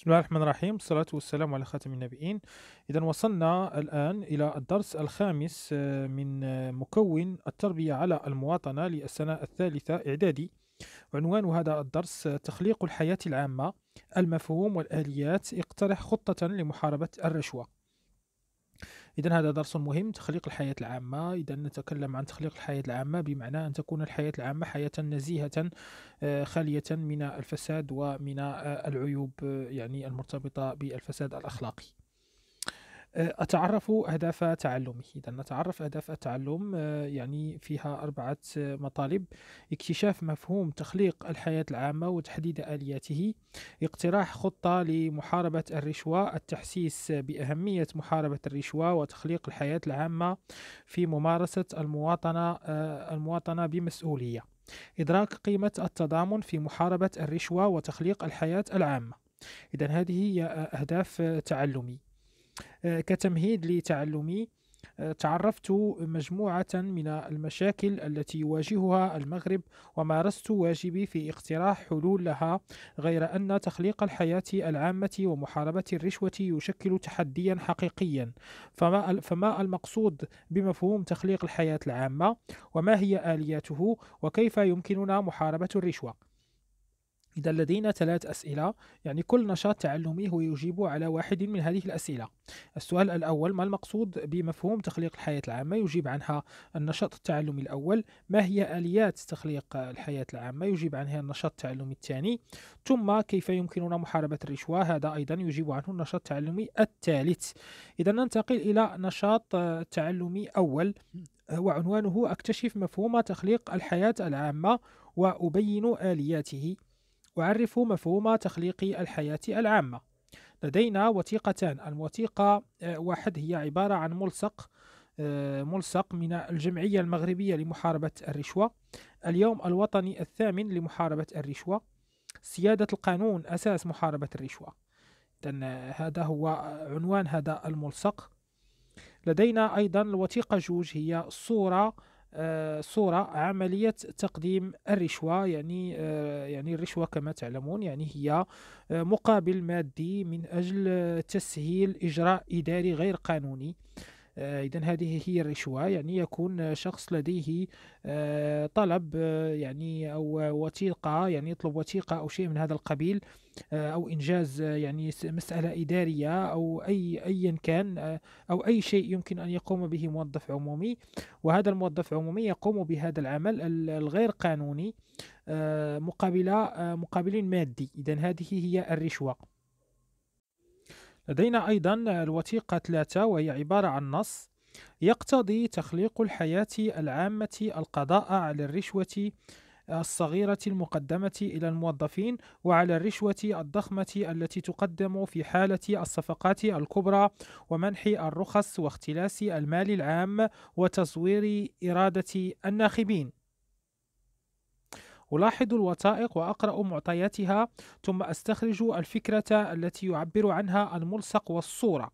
بسم الله الرحمن الرحيم والصلاة والسلام على خاتم النبيين إذا وصلنا الآن إلى الدرس الخامس آه، من آه، مكون التربية على المواطنة للسنة الثالثة إعدادي عنوان هذا الدرس آه، تخليق الحياة العامة المفهوم والآليات اقترح خطة لمحاربة الرشوة إذا هذا درس مهم تخليق الحياة العامة إذا نتكلم عن تخليق الحياة العامة بمعنى أن تكون الحياة العامة حياة نزيهة آه، خالية من الفساد ومن آه، العيوب آه، يعني المرتبطة بالفساد الأخلاقي آه، أتعرف أهداف تعلمه إذا نتعرف أهداف التعلم آه، يعني فيها أربعة مطالب اكتشاف مفهوم تخليق الحياة العامة وتحديد آلياته اقتراح خطة لمحاربة الرشوة التحسيس بأهمية محاربة الرشوة وتخليق الحياة العامة في ممارسة المواطنة آه، المواطنة بمسؤولية إدراك قيمة التضامن في محاربة الرشوة وتخليق الحياة العامة إذا هذه هي أهداف تعلمي آه، كتمهيد لتعلمي آه، تعرفت مجموعة من المشاكل التي يواجهها المغرب ومارست واجبي في اقتراح حلول لها غير أن تخليق الحياة العامة ومحاربة الرشوة يشكل تحديا حقيقيا فما, فما المقصود بمفهوم تخليق الحياة العامة وما هي آلياته وكيف يمكننا محاربة الرشوة إذا لدينا ثلاث أسئلة يعني كل نشاط تعلمي هو يجيب على واحد من هذه الأسئلة السؤال الأول ما المقصود بمفهوم تخليق الحياة العامة يجيب عنها النشاط التعلمي الأول ما هي آليات تخليق الحياة العامة يجيب عنها النشاط التعلمي الثاني ثم كيف يمكننا محاربة الرشوة هذا أيضا يجيب عنه النشاط التعلمي الثالث إذا ننتقل إلى نشاط تعلمي أول وعنوانه أكتشف مفهوم تخليق الحياة العامة وأبين آلياته أعرف مفهوم تخليق الحياة العامة لدينا وثيقتان الوثيقة آه، واحد هي عبارة عن ملصق آه، ملصق من الجمعية المغربية لمحاربة الرشوة اليوم الوطني الثامن لمحاربة الرشوة سيادة القانون أساس محاربة الرشوة هذا هو عنوان هذا الملصق لدينا أيضا الوثيقة جوج هي صورة آه، صورة عملية تقديم الرشوة يعني آه، يعني الرشوة كما تعلمون يعني هي آه، مقابل مادي من أجل تسهيل إجراء إداري غير قانوني آه، إذا هذه هي الرشوة يعني يكون شخص لديه آه، طلب آه، يعني أو وثيقة يعني يطلب وثيقة أو شيء من هذا القبيل أو إنجاز يعني مسألة إدارية أو أي أيا كان أو أي شيء يمكن أن يقوم به موظف عمومي وهذا الموظف العمومي يقوم بهذا العمل الغير قانوني مقابل مقابل مادي إذا هذه هي الرشوة لدينا أيضا الوثيقة ثلاثة وهي عبارة عن نص يقتضي تخليق الحياة العامة القضاء على الرشوة الصغيرة المقدمة إلى الموظفين وعلى الرشوة الضخمة التي تقدم في حالة الصفقات الكبرى ومنح الرخص واختلاس المال العام وتزوير إرادة الناخبين. ألاحظ الوثائق وأقرأ معطياتها ثم أستخرج الفكرة التي يعبر عنها الملصق والصورة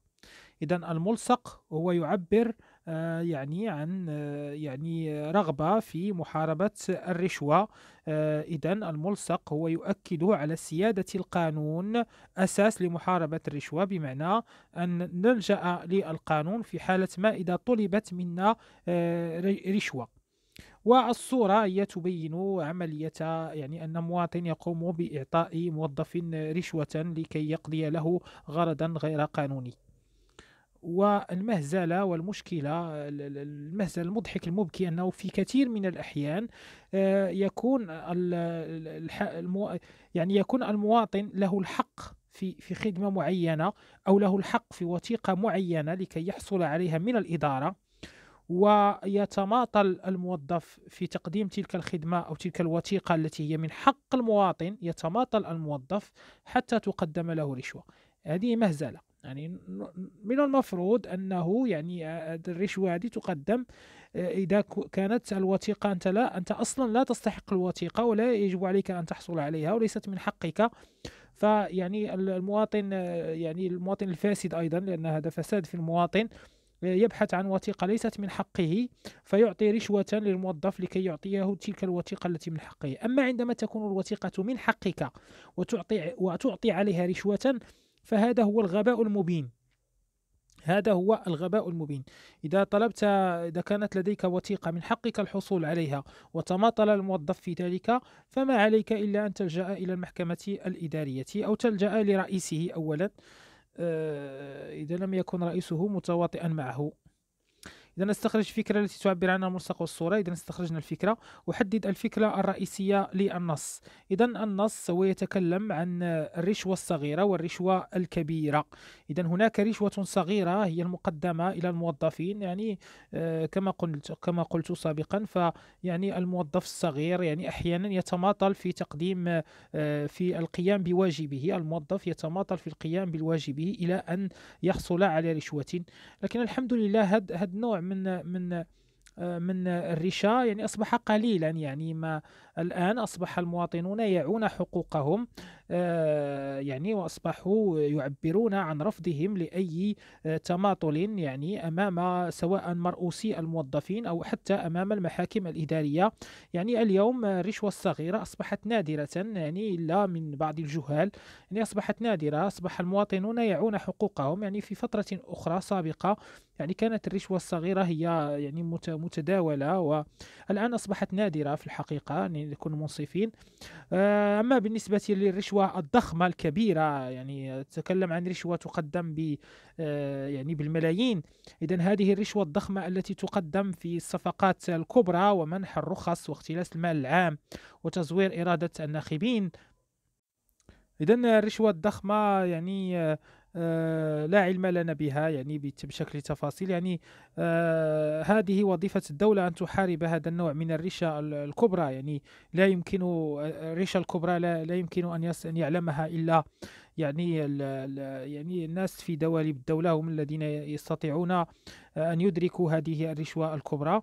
إذا الملصق هو يعبر آه، يعني عن آه، يعني رغبة في محاربة الرشوة آه، إذا الملصق هو يؤكد على سيادة القانون أساس لمحاربة الرشوة بمعنى أن نلجأ للقانون في حالة ما إذا طلبت منا رشوة والصورة هي تبين عملية يعني أن مواطن يقوم بإعطاء موظف رشوة لكي يقضي له غرضا غير قانوني والمهزلة والمشكلة المهزلة المضحك المبكي أنه في كثير من الأحيان آه، يكون يعني يكون المواطن له الحق في في خدمة معينة أو له الحق في وثيقة معينة لكي يحصل عليها من الإدارة ويتماطل الموظف في تقديم تلك الخدمة أو تلك الوثيقة التي هي من حق المواطن يتماطل الموظف حتى تقدم له رشوة هذه مهزلة يعني من المفروض انه يعني آه، الرشوه هذه تقدم آه، اذا كانت الوثيقه انت لا انت اصلا لا تستحق الوثيقه ولا يجب عليك ان تحصل عليها وليست من حقك فيعني المواطن آه، يعني المواطن الفاسد ايضا لان هذا فساد في المواطن يبحث عن وثيقة ليست من حقه فيعطي رشوة للموظف لكي يعطيه تلك الوثيقة التي من حقه أما عندما تكون الوثيقة من حقك وتعطي, وتعطي عليها رشوة فهذا هو الغباء المبين هذا هو الغباء المبين إذا طلبت إذا كانت لديك وثيقة من حقك الحصول عليها وتماطل الموظف في ذلك فما عليك إلا أن تلجأ إلى المحكمة الإدارية أو تلجأ لرئيسه أولا آه، إذا لم يكن رئيسه متواطئا معه اذا استخرج فكره التي تعبر عنها الملصق والصوره اذا استخرجنا الفكره وحدد الفكره الرئيسيه للنص اذا النص هو يتكلم عن الرشوه الصغيره والرشوه الكبيره اذا هناك رشوه صغيره هي المقدمه الى الموظفين يعني آه، كما قلت كما قلت سابقا فيعني الموظف الصغير يعني احيانا يتماطل في تقديم آه، في القيام بواجبه الموظف يتماطل في القيام بواجبه الى ان يحصل على رشوه لكن الحمد لله هذا النوع من من آه، من الريشه يعني أصبح قليلا يعني ما الآن أصبح المواطنون يعون حقوقهم آه، يعني وأصبحوا يعبرون عن رفضهم لأي آه، تماطل يعني أمام سواء مرؤوسي الموظفين أو حتى أمام المحاكم الإدارية يعني اليوم الرشوة الصغيرة أصبحت نادرة يعني إلا من بعض الجهال يعني أصبحت نادرة أصبح المواطنون يعون حقوقهم يعني في فترة أخرى سابقة يعني كانت الرشوة الصغيرة هي يعني متداولة والآن أصبحت نادرة في الحقيقة يعني اللي يكونوا منصفين آه، اما بالنسبه للرشوه الضخمه الكبيره يعني تكلم عن رشوه تقدم ب آه، يعني بالملايين اذا هذه الرشوه الضخمه التي تقدم في الصفقات الكبرى ومنح الرخص واختلاس المال العام وتزوير اراده الناخبين اذا الرشوه الضخمه يعني آه، آه، لا علم لنا بها يعني بشكل تفاصيل يعني آه، هذه وظيفة الدولة أن تحارب هذا النوع من الرشا الكبرى يعني لا يمكن آه، الرشا الكبرى لا, لا يمكن أن, أن يعلمها إلا يعني يعني الناس في دوالب الدولة هم الذين يستطيعون أن يدركوا هذه الرشوة الكبرى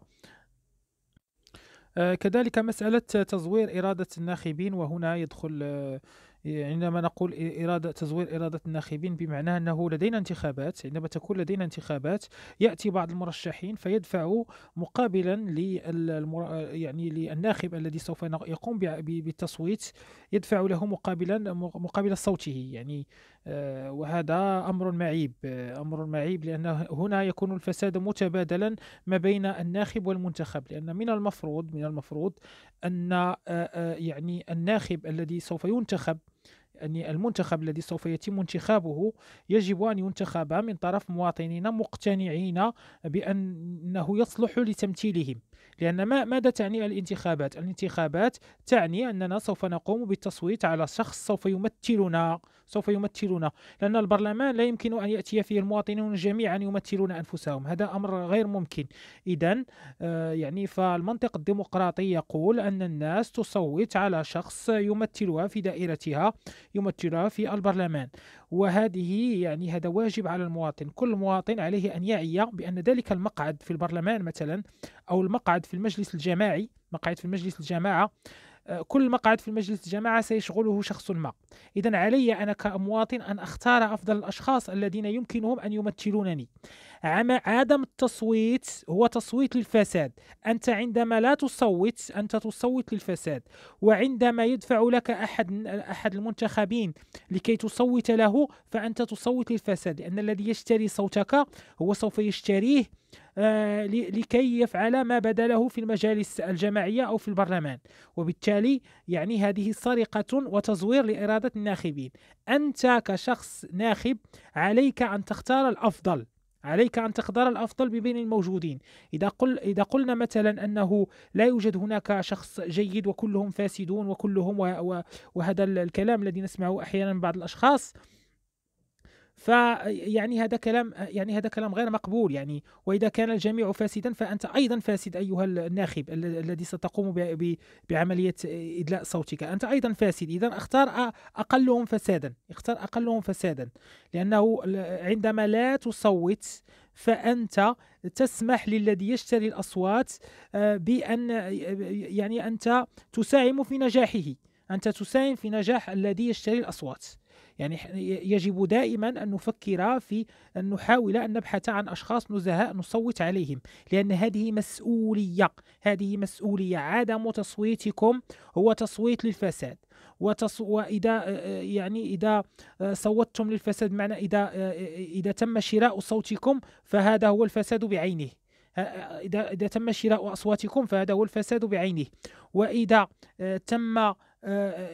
كذلك مسألة تزوير إرادة الناخبين وهنا يدخل عندما نقول إرادة تزوير إرادة الناخبين بمعنى أنه لدينا انتخابات عندما تكون لدينا انتخابات يأتي بعض المرشحين فيدفع مقابلا للمر... يعني للناخب الذي سوف يقوم بالتصويت يدفع له مقابلا مقابل صوته يعني آه، وهذا أمر معيب آه، أمر معيب لأن هنا يكون الفساد متبادلا ما بين الناخب والمنتخب لأن من المفروض من المفروض أن آه، يعني الناخب الذي سوف ينتخب يعني المنتخب الذي سوف يتم انتخابه يجب أن ينتخب من طرف مواطنين مقتنعين بأنه يصلح لتمثيلهم لأن ما ماذا تعني الانتخابات؟ الانتخابات تعني أننا سوف نقوم بالتصويت على شخص سوف يمثلنا سوف يمثلنا لأن البرلمان لا يمكن أن يأتي فيه المواطنون جميعا يمثلون أنفسهم هذا أمر غير ممكن إذا آه، يعني فالمنطق الديمقراطي يقول أن الناس تصوت على شخص يمثلها في دائرتها يمثلها في البرلمان وهذه يعني هذا واجب على المواطن كل مواطن عليه أن يعي بأن ذلك المقعد في البرلمان مثلا أو المقعد في المجلس الجماعي مقعد في مجلس الجماعة آه، كل مقعد في المجلس الجماعة سيشغله شخص ما إذا علي أنا كمواطن أن أختار أفضل الأشخاص الذين يمكنهم أن يمثلونني عدم التصويت هو تصويت للفساد أنت عندما لا تصوت أنت تصوت للفساد وعندما يدفع لك أحد, أحد المنتخبين لكي تصوت له فأنت تصوت للفساد لأن الذي يشتري صوتك هو سوف يشتريه آه، لكي يفعل ما بدله في المجالس الجماعية أو في البرلمان وبالتالي يعني هذه سرقة وتزوير لإرادة الناخبين أنت كشخص ناخب عليك أن تختار الأفضل عليك أن تختار الأفضل بين الموجودين إذا, قل إذا قلنا مثلا أنه لا يوجد هناك شخص جيد وكلهم فاسدون وكلهم وهذا الكلام الذي نسمعه أحيانا بعض الأشخاص فيعني هذا كلام يعني هذا كلام غير مقبول يعني واذا كان الجميع فاسدا فانت ايضا فاسد ايها الناخب الذي ستقوم بعمليه ادلاء صوتك انت ايضا فاسد اذا اختار اقلهم فسادا اختار اقلهم فسادا لانه عندما لا تصوت فانت تسمح للذي يشتري الاصوات آه، بان يعني انت تساهم في نجاحه انت تساهم في نجاح الذي يشتري الاصوات يعني يجب دائما أن نفكر في أن نحاول أن نبحث عن أشخاص نزهاء نصوت عليهم لأن هذه مسؤولية هذه مسؤولية عدم تصويتكم هو تصويت للفساد وتص... وإذا آه، آه، يعني إذا آه، صوتتم للفساد معنى إذا إذا تم شراء صوتكم فهذا هو الفساد بعينه إذا إذا تم شراء أصواتكم فهذا هو الفساد بعينه وإذا تم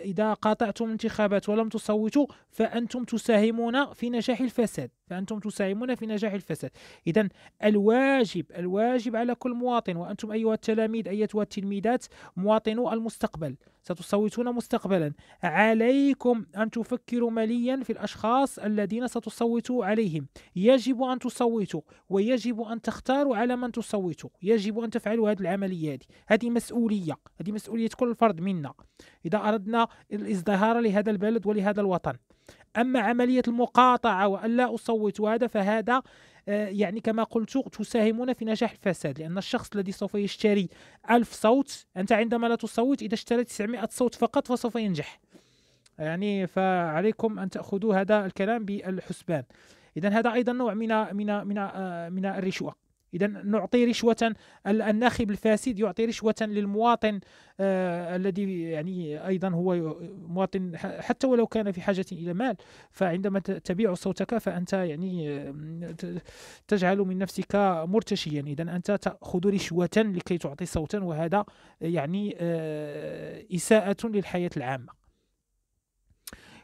إذا قاطعتم الانتخابات ولم تصوتوا فأنتم تساهمون في نجاح الفساد فأنتم تساهمون في نجاح الفساد إذا الواجب الواجب على كل مواطن وأنتم أيها التلاميذ أيتها التلميذات مواطنو المستقبل ستصوتون مستقبلا عليكم أن تفكروا مليا في الأشخاص الذين ستصوتوا عليهم يجب أن تصوتوا ويجب أن تختاروا على من تصوتوا يجب أن تفعلوا هذه العملية هذه هذه مسؤولية هذه مسؤولية كل فرد منا إذا أردنا الازدهار لهذا البلد ولهذا الوطن أما عملية المقاطعة وأن لا أصوت وهذا فهذا آه، يعني كما قلت تساهمون في نجاح الفساد لأن الشخص الذي سوف يشتري ألف صوت أنت عندما لا تصوت إذا اشتريت 900 صوت فقط فسوف ينجح يعني فعليكم أن تأخذوا هذا الكلام بالحسبان إذا هذا أيضا نوع من من من آه، من الرشوة إذا نعطي رشوة الناخب الفاسد يعطي رشوة للمواطن آه الذي يعني أيضا هو مواطن حتى ولو كان في حاجة إلى مال فعندما تبيع صوتك فأنت يعني آه، تجعل من نفسك مرتشيا إذا أنت تأخذ رشوة لكي تعطي صوتا وهذا يعني آه إساءة للحياة العامة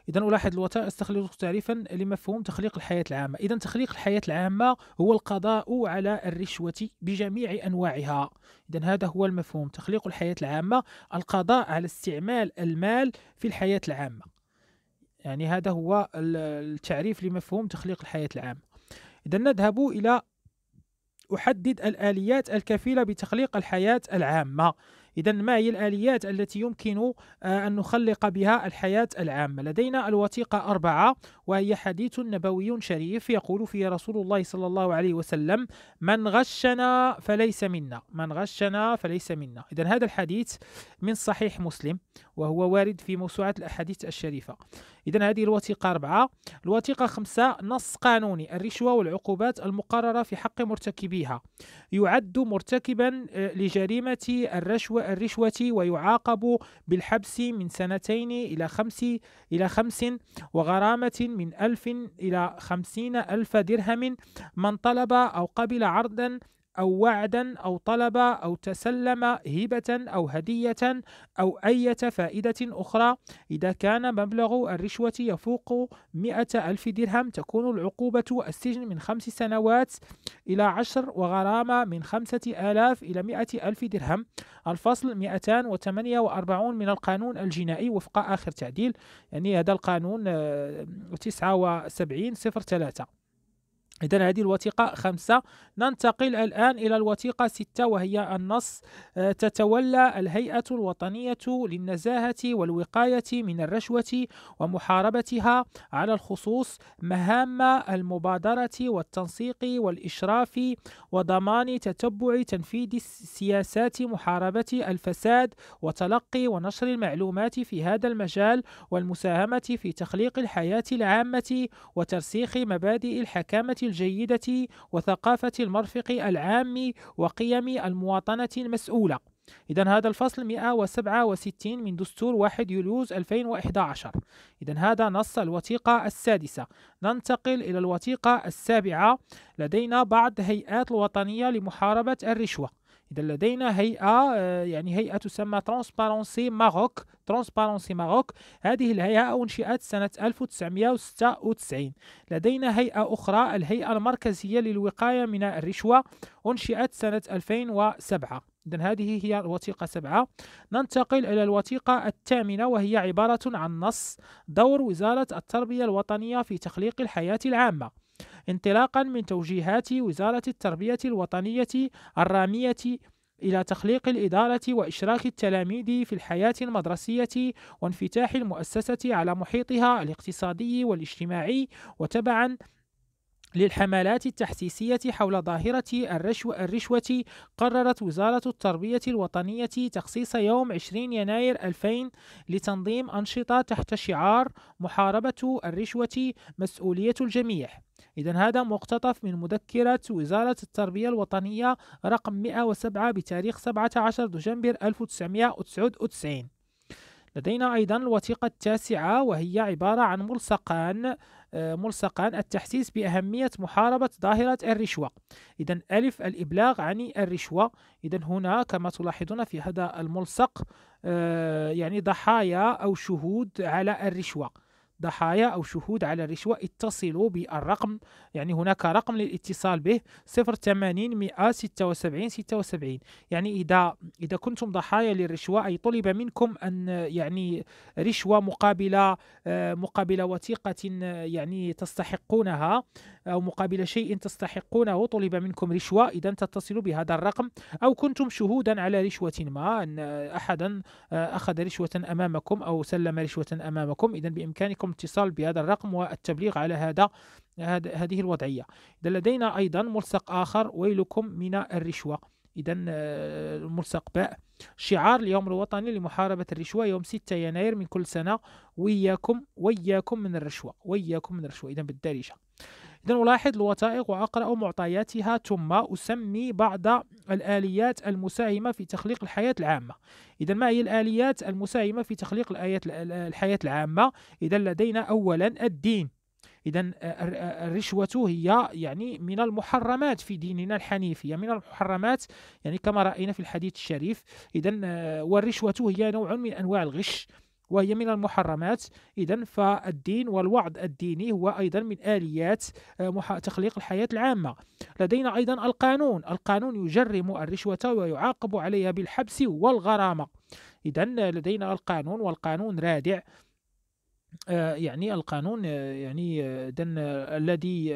إذا ألاحظ الوتر استخلصه تعريفا لمفهوم تخليق الحياة العامة إذا تخليق الحياة العامة هو القضاء على الرشوة بجميع أنواعها إذا هذا هو المفهوم تخليق الحياة العامة القضاء على استعمال المال في الحياة العامة يعني هذا هو التعريف لمفهوم تخليق الحياة العامة إذا نذهب إلى أحدد الآليات الكفيلة بتخليق الحياة العامة إذا ما هي الآليات التي يمكن آه، أن نخلق بها الحياة العامة لدينا الوثيقة أربعة وهي حديث نبوي شريف يقول فيه رسول الله صلى الله عليه وسلم من غشنا فليس منا من غشنا فليس منا إذا هذا الحديث من صحيح مسلم وهو وارد في موسوعة الأحاديث الشريفة إذا هذه الوثيقة أربعة الوثيقة خمسة نص قانوني الرشوة والعقوبات المقررة في حق مرتكبيها يعد مرتكبا آه، لجريمة الرشوة الرشوة ويعاقب بالحبس من سنتين إلى خمس إلى خمس وغرامة من ألف إلى خمسين ألف درهم من طلب أو قبل عرضا أو وعدا أو طلب أو تسلم هبة أو هدية أو أية فائدة أخرى إذا كان مبلغ الرشوة يفوق مئة ألف درهم تكون العقوبة السجن من خمس سنوات إلى عشر وغرامة من خمسة آلاف إلى مئة ألف درهم الفصل 248 من القانون الجنائي وفق آخر تعديل يعني هذا القانون 79 آه، 03 إذا هذه الوثيقة خمسة ننتقل الآن إلى الوثيقة ستة وهي النص آه، تتولى الهيئة الوطنية للنزاهة والوقاية من الرشوة ومحاربتها على الخصوص مهام المبادرة والتنسيق والإشراف وضمان تتبع تنفيذ سياسات محاربة الفساد وتلقي ونشر المعلومات في هذا المجال والمساهمة في تخليق الحياة العامة وترسيخ مبادئ الحكامة الجيدة وثقافة المرفق العام وقيم المواطنة المسؤولة إذا هذا الفصل 167 من دستور 1 يوليوز 2011 إذا هذا نص الوثيقة السادسة ننتقل إلى الوثيقة السابعة لدينا بعض هيئات الوطنية لمحاربة الرشوة إذا لدينا هيئة آه، يعني هيئة تسمى ترانسبارونسي ماروك ترانسبارونسي ماروك هذه الهيئة أنشئت سنة 1996 لدينا هيئة أخرى الهيئة المركزية للوقاية من الرشوة أنشئت سنة 2007 إذا هذه هي الوثيقة سبعة ننتقل إلى الوثيقة الثامنة وهي عبارة عن نص دور وزارة التربية الوطنية في تخليق الحياة العامة انطلاقا من توجيهات وزارة التربية الوطنية الرامية إلى تخليق الإدارة وإشراك التلاميذ في الحياة المدرسية وانفتاح المؤسسة على محيطها الاقتصادي والاجتماعي وتبعا للحملات التحسيسية حول ظاهرة الرشوة, الرشوة قررت وزارة التربية الوطنية تخصيص يوم 20 يناير 2000 لتنظيم أنشطة تحت شعار محاربة الرشوة مسؤولية الجميع إذا هذا مقتطف من مذكرة وزارة التربية الوطنية رقم 107 بتاريخ 17 دجنبر 1999 لدينا أيضا الوثيقة التاسعة وهي عبارة عن ملصقان ملصقان التحسيس بأهمية محاربة ظاهرة الرشوة إذا ألف الإبلاغ عن الرشوة إذا هنا كما تلاحظون في هذا الملصق آه، يعني ضحايا أو شهود على الرشوة ضحايا أو شهود على الرشوة اتصلوا بالرقم يعني هناك رقم للاتصال به 080 176 76 يعني إذا إذا كنتم ضحايا للرشوة أي طلب منكم أن يعني رشوة مقابل آه، مقابل وثيقة يعني تستحقونها أو مقابل شيء تستحقونه طلب منكم رشوة إذا تتصلوا بهذا الرقم أو كنتم شهودا على رشوة ما أن أحدا آه، أخذ رشوة أمامكم أو سلم رشوة أمامكم إذا بإمكانكم عليكم اتصال بهذا الرقم والتبليغ على هذا هذه الوضعية إذا لدينا أيضا ملصق آخر ويلكم من الرشوة إذا آه، ملصق باء شعار اليوم الوطني لمحاربة الرشوة يوم 6 يناير من كل سنة وياكم وياكم من الرشوة وياكم من الرشوة إذا بالدارجة إذا ألاحظ الوثائق وأقرأ معطياتها ثم أسمي بعض الآليات المساهمة في تخليق الحياة العامة إذا ما هي الآليات المساهمة في تخليق الحياة العامة إذا لدينا أولا الدين إذا آه، آه، الرشوة هي يعني من المحرمات في ديننا الحنيفية من المحرمات يعني كما رأينا في الحديث الشريف إذا آه، والرشوة هي نوع من أنواع الغش وهي من المحرمات إذا فالدين والوعد الديني هو أيضا من آليات آه، تخليق الحياة العامة لدينا أيضا القانون القانون يجرم الرشوة ويعاقب عليها بالحبس والغرامة إذا لدينا القانون والقانون رادع آه، يعني القانون آه، يعني آه، دن الذي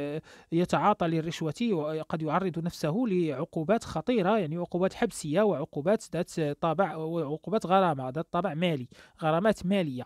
يتعاطى للرشوة وقد يعرض نفسه لعقوبات خطيرة يعني عقوبات حبسية وعقوبات ذات طابع وعقوبات غرامة ذات طابع مالي غرامات مالية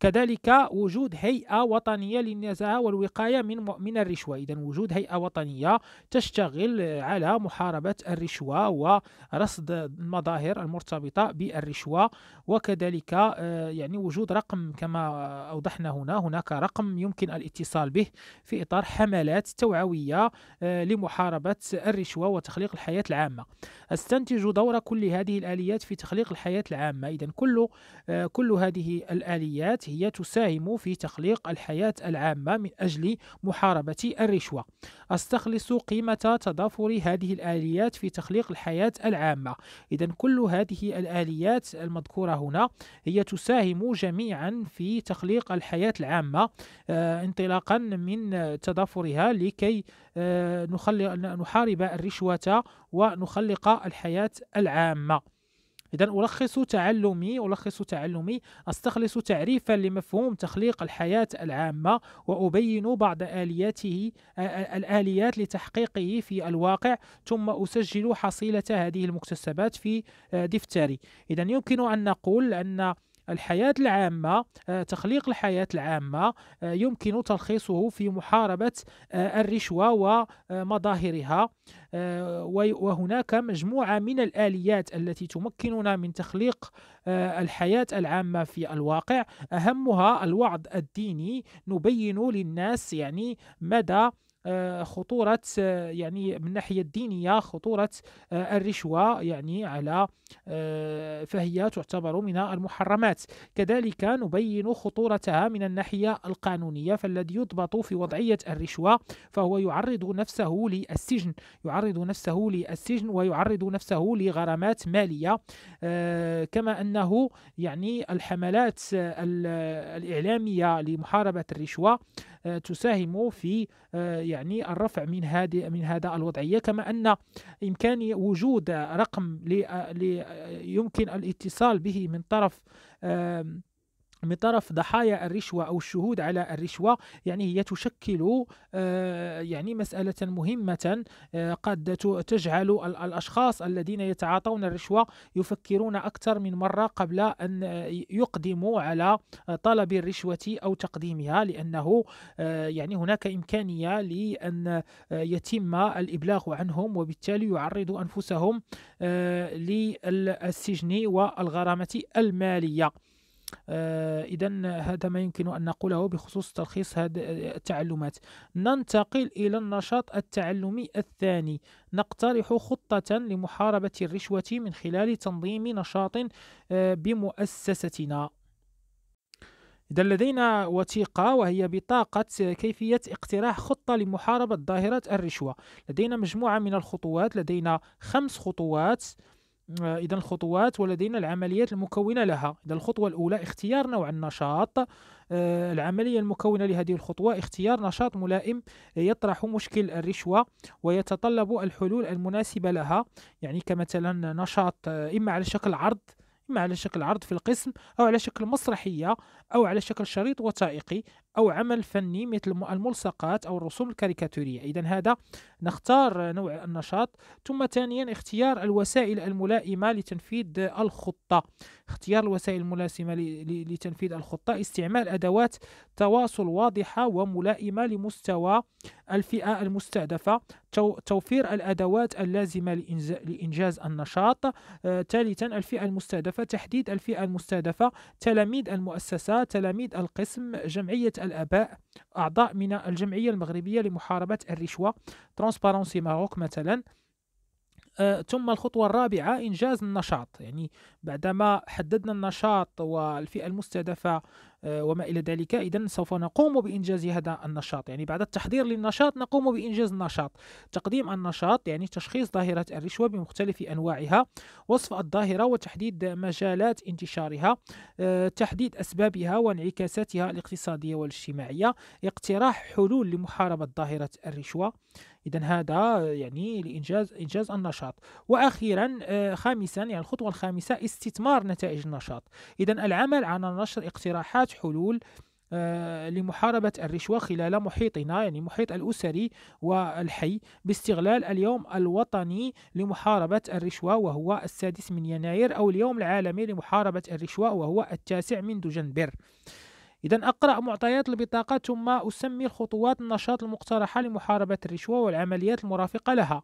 كذلك وجود هيئة وطنية للنزاهة والوقاية من من الرشوة إذا وجود هيئة وطنية تشتغل على محاربة الرشوة ورصد المظاهر المرتبطة بالرشوة وكذلك آه، يعني وجود رقم كما أوضحنا هنا هناك رقم يمكن الاتصال به في إطار حملات توعوية آه، لمحاربة الرشوة وتخليق الحياة العامة استنتج دور كل هذه الآليات في تخليق الحياة العامة إذا كل آه، كل هذه الآليات هي تساهم في تخليق الحياة العامة من أجل محاربة الرشوة أستخلص قيمة تضافر هذه الآليات في تخليق الحياة العامة إذا كل هذه الآليات المذكورة هنا هي تساهم جميعا في تخليق الحياة العامة آه، انطلاقا من تضافرها لكي آه، نحارب الرشوة ونخلق الحياة العامة إذا ألخص تعلمي ألخص تعلمي أستخلص تعريفا لمفهوم تخليق الحياة العامة وأبين بعض آلياته الآليات لتحقيقه في الواقع ثم أسجل حصيلة هذه المكتسبات في دفتري إذا يمكن أن نقول أن الحياة العامة آه، تخليق الحياة العامة آه، يمكن تلخيصه في محاربة آه، الرشوة ومظاهرها وهناك مجموعة من الآليات التي تمكننا من تخليق الحياة العامة في الواقع أهمها الوعظ الديني نبين للناس يعني مدى آه، خطورة آه، يعني من الناحية الدينية خطورة آه، الرشوة يعني على فهي تعتبر من المحرمات كذلك نبين خطورتها من الناحية القانونية فالذي يضبط في وضعية الرشوة فهو يعرض نفسه للسجن يعرض نفسه للسجن ويعرض نفسه لغرامات مالية كما أنه يعني الحملات الإعلامية لمحاربة الرشوة آه، تساهم في آه، يعني الرفع من هذه من هذا الوضعيه كما ان امكانيه وجود رقم آه، يمكن الاتصال به من طرف من طرف ضحايا الرشوة أو الشهود على الرشوة يعني هي تشكل آه، يعني مسألة مهمة آه، قد تجعل الأشخاص الذين يتعاطون الرشوة يفكرون أكثر من مرة قبل أن آه، يقدموا على طلب الرشوة أو تقديمها لأنه يعني هناك إمكانية لأن يتم الإبلاغ عنهم وبالتالي يعرضوا أنفسهم للسجن والغرامة المالية آه، إذا هذا ما يمكن أن نقوله بخصوص تلخيص هذه آه، التعلمات ننتقل إلى النشاط التعلمي الثاني نقترح خطة لمحاربة الرشوة من خلال تنظيم نشاط آه، بمؤسستنا إذا لدينا وثيقة وهي بطاقة كيفية اقتراح خطة لمحاربة ظاهرة الرشوة لدينا مجموعة من الخطوات لدينا خمس خطوات آه، إذا الخطوات ولدينا العمليات المكونة لها إذا الخطوة الأولى اختيار نوع النشاط آه، العملية المكونة لهذه الخطوة اختيار نشاط ملائم يطرح مشكل الرشوة ويتطلب الحلول المناسبة لها يعني كمثلا نشاط آه، إما على شكل عرض إما على شكل عرض في القسم أو على شكل مسرحية أو على شكل شريط وثائقي أو عمل فني مثل الملصقات أو الرسوم الكاريكاتورية إذا هذا نختار نوع النشاط ثم ثانيا اختيار الوسائل الملائمة لتنفيذ الخطة اختيار الوسائل الملائمة لتنفيذ الخطة استعمال أدوات تواصل واضحة وملائمة لمستوى الفئة المستهدفة توفير الأدوات اللازمة لإنجاز النشاط آه، ثالثا الفئة المستهدفة تحديد الفئة المستهدفة تلاميذ المؤسسة تلاميذ القسم جمعية الآباء أعضاء من الجمعية المغربية لمحاربة الرشوة ترانسبارونسي ماروك مثلا آه، ثم الخطوة الرابعة إنجاز النشاط يعني بعدما حددنا النشاط والفئة المستهدفة آه، وما إلى ذلك إذا سوف نقوم بإنجاز هذا النشاط يعني بعد التحضير للنشاط نقوم بإنجاز النشاط تقديم النشاط يعني تشخيص ظاهرة الرشوة بمختلف أنواعها وصف الظاهرة وتحديد مجالات انتشارها آه، تحديد أسبابها وانعكاساتها الاقتصادية والاجتماعية اقتراح حلول لمحاربة ظاهرة الرشوة إذا هذا يعني لإنجاز إنجاز النشاط وأخيرا آه، خامسا يعني الخطوة الخامسة استثمار نتائج النشاط إذا العمل على نشر اقتراحات حلول آه، لمحاربة الرشوة خلال محيطنا يعني محيط الأسري والحي باستغلال اليوم الوطني لمحاربة الرشوة وهو السادس من يناير أو اليوم العالمي لمحاربة الرشوة وهو التاسع من دجنبر إذا أقرأ معطيات البطاقة ثم أسمي الخطوات النشاط المقترحة لمحاربة الرشوة والعمليات المرافقة لها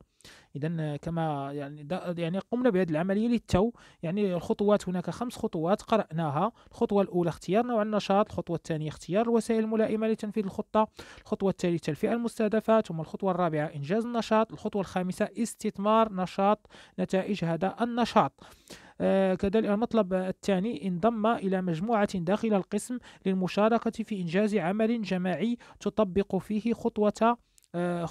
إذا كما يعني يعني قمنا بهذه العملية للتو يعني الخطوات هناك خمس خطوات قرأناها الخطوة الأولى اختيار نوع النشاط الخطوة الثانية اختيار الوسائل الملائمة لتنفيذ الخطة الخطوة الثالثة الفئة المستهدفة ثم الخطوة الرابعة إنجاز النشاط الخطوة الخامسة استثمار نشاط نتائج هذا النشاط آه، كذلك المطلب الثاني انضم إلى مجموعة داخل القسم للمشاركة في إنجاز عمل جماعي تطبق فيه خطوة آه،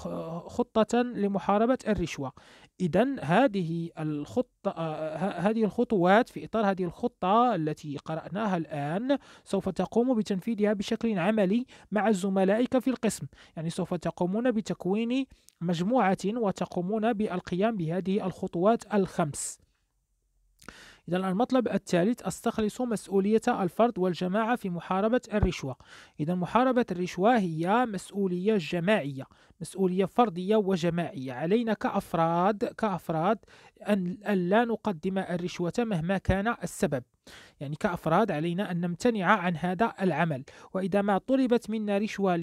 خطة لمحاربة الرشوة إذا هذه الخطة آه، هذه الخطوات في إطار هذه الخطة التي قرأناها الآن سوف تقوم بتنفيذها بشكل عملي مع زملائك في القسم يعني سوف تقومون بتكوين مجموعة وتقومون بالقيام بهذه الخطوات الخمس إذا المطلب الثالث أستخلص مسؤولية الفرد والجماعة في محاربة الرشوة إذا محاربة الرشوة هي مسؤولية جماعية مسؤولية فردية وجماعية علينا كأفراد كأفراد أن لا نقدم الرشوة مهما كان السبب يعني كأفراد علينا أن نمتنع عن هذا العمل وإذا ما طلبت منا رشوة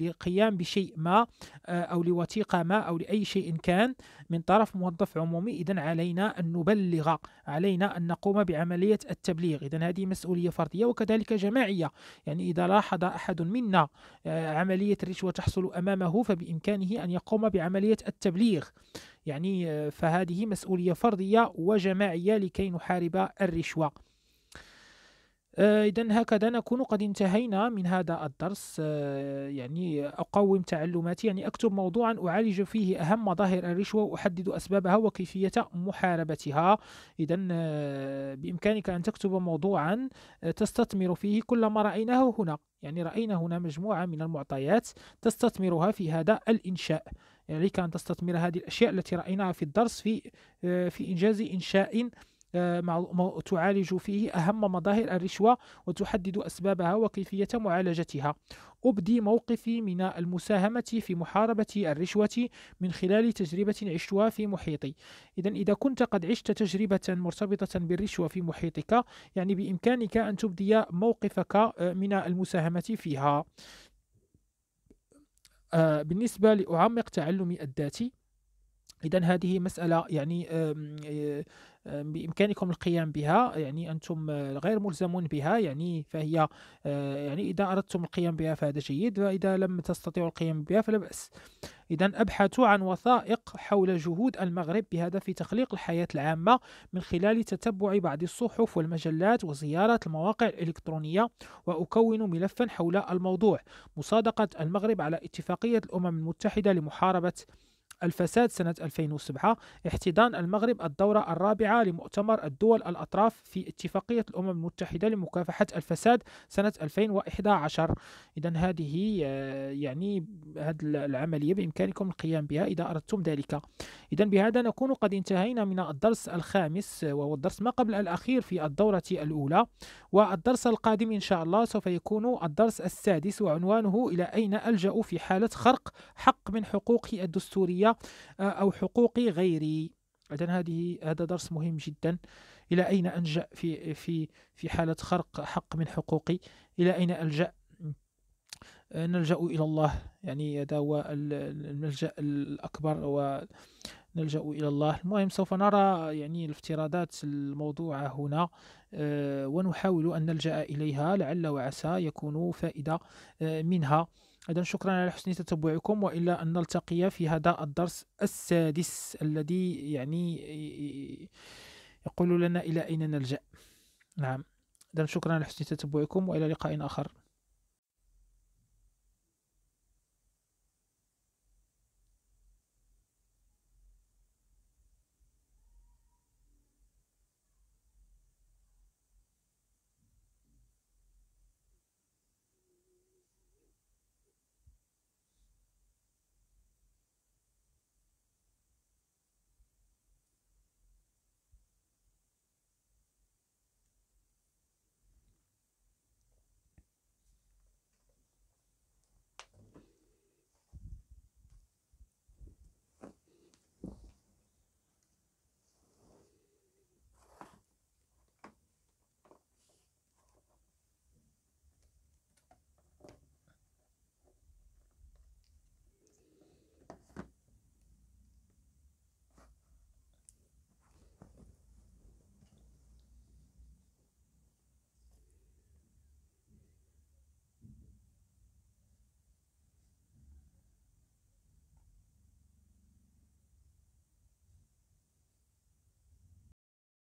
لقيام بشيء ما آه، أو لوثيقة ما أو لأي شيء كان من طرف موظف عمومي إذا علينا أن نبلغ علينا أن نقوم بعملية التبليغ إذا هذه مسؤولية فردية وكذلك جماعية يعني إذا لاحظ أحد منا آه، عملية الرشوة تحصل أمامه فبإمكانه أن يقوم بعملية التبليغ يعني آه، فهذه مسؤولية فردية وجماعية لكي نحارب الرشوة آه، إذا هكذا نكون قد انتهينا من هذا الدرس آه، يعني أقوم تعلماتي يعني أكتب موضوعا أعالج فيه أهم مظاهر الرشوة وأحدد أسبابها وكيفية محاربتها إذا آه، بإمكانك أن تكتب موضوعا تستثمر فيه كل ما رأيناه هنا يعني رأينا هنا مجموعة من المعطيات تستثمرها في هذا الإنشاء عليك يعني أن تستثمر هذه الأشياء التي رأيناها في الدرس في في إنجاز إنشاء آه، تعالج فيه أهم مظاهر الرشوة وتحدد أسبابها وكيفية معالجتها أبدي موقفي من المساهمة في محاربة الرشوة من خلال تجربة عشتها في محيطي إذا إذا كنت قد عشت تجربة مرتبطة بالرشوة في محيطك يعني بإمكانك أن تبدي موقفك آه، من المساهمة فيها آه، بالنسبة لأعمق تعلمي الذاتي إذا هذه مسألة يعني آه، بامكانكم القيام بها يعني انتم آه، غير ملزمون بها يعني فهي آه، يعني اذا اردتم القيام بها فهذا جيد واذا لم تستطيعوا القيام بها فلا باس إذا ابحثوا عن وثائق حول جهود المغرب بهدف تخليق الحياة العامة من خلال تتبع بعض الصحف والمجلات وزيارة المواقع الإلكترونية وأكون ملفا حول الموضوع مصادقة المغرب على اتفاقية الأمم المتحدة لمحاربة الفساد سنة 2007 احتضان المغرب الدورة الرابعة لمؤتمر الدول الأطراف في اتفاقية الأمم المتحدة لمكافحة الفساد سنة 2011 إذا هذه آه، يعني هذه العملية بإمكانكم القيام بها إذا أردتم ذلك إذا بهذا نكون قد انتهينا من الدرس الخامس آه، وهو الدرس ما قبل الأخير في الدورة الأولى والدرس القادم إن شاء الله سوف يكون الدرس السادس وعنوانه إلى أين ألجأ في حالة خرق حق من حقوقي الدستورية آه، أو حقوق غيري إذا هذه هذا درس مهم جدا إلى أين أنجأ في في في حالة خرق حق من حقوقي إلى أين ألجأ آه، نلجأ إلى الله يعني هذا هو الملجأ الأكبر ونلجأ إلى الله المهم سوف نرى يعني الافتراضات الموضوعة هنا آه، ونحاول أن نلجأ إليها لعل وعسى يكون فائدة منها إذا شكرا على حسن تتبعكم وإلا أن نلتقي في هذا الدرس السادس الذي يعني يقول لنا إلى أين نلجأ نعم إذا شكرا على حسن تتبعكم وإلى لقاء آخر